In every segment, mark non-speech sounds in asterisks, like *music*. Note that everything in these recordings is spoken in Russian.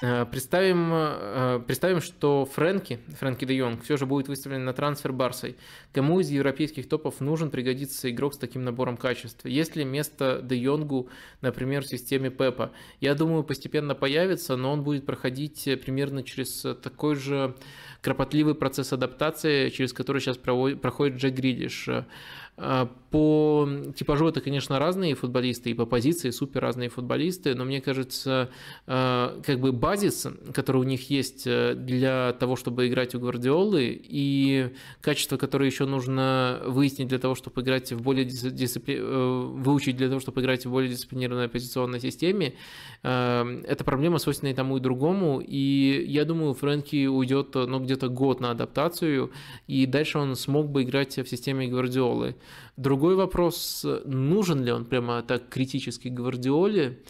Э, представим, э, представим, что Фрэнки, Фрэнки де Йонг, все же будет выставлен на трансфер Барсой. Кому из европейских топов нужен пригодится игрок с таким набором качеств? Есть ли место де Йонгу, например, в системе Пепа? Я думаю, постепенно появится, но он будет проходить э, примерно через такой же кропотливый процесс адаптации, через который сейчас проводит, проходит Джек Гридиш. Э, по типажу это, конечно, разные футболисты, и по позиции супер разные футболисты, но мне кажется, э, как бы базис, который у них есть э, для того, чтобы играть у Гвардиолы, и качество, которое еще нужно выяснить для того, чтобы играть в более дисципли... выучить для того, чтобы играть в более дисциплинированной оппозиционной системе, это проблема свойственная тому и другому, и я думаю, Фрэнки уйдет, ну, где-то год на адаптацию, и дальше он смог бы играть в системе Гвардиолы. Другой вопрос, нужен ли он прямо так критически Гвардиоле,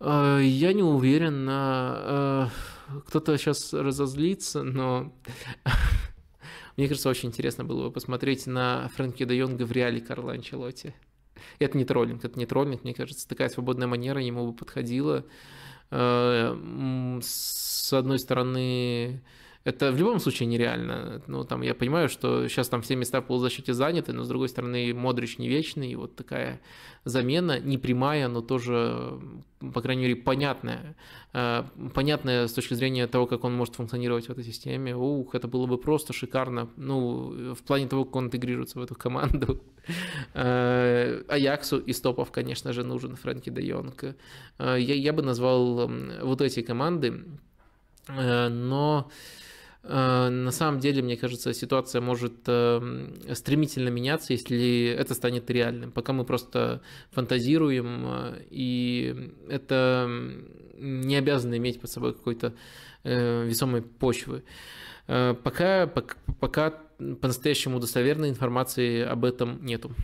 э, я не уверен. А, э, кто-то сейчас разозлится, но *laughs* мне кажется, очень интересно было бы посмотреть на Фрэнки де Йонга в реале Карла Анчелотти. Это не троллинг, это не троллинг, мне кажется, такая свободная манера ему бы подходила. Э, с одной стороны, это в любом случае нереально. Ну, там, я понимаю, что сейчас там все места в полузащите заняты, но, с другой стороны, Модрич не вечный, и вот такая замена, непрямая, но тоже, по крайней мере, понятная. А, понятная с точки зрения того, как он может функционировать в этой системе. Ух, это было бы просто шикарно. Ну, в плане того, как он интегрируется в эту команду. *laughs* А, Аяксу из топов, конечно же, нужен Фрэнки Де Йонг. А, я, я бы назвал вот эти команды, но... Э, на самом деле, мне кажется, ситуация может эм, стремительно меняться, если это станет реальным. Пока мы просто фантазируем, э, и это не обязано иметь под собой какой-то э, весомой почвы. Пока, пока, пока по-настоящему достоверной информации об этом нету.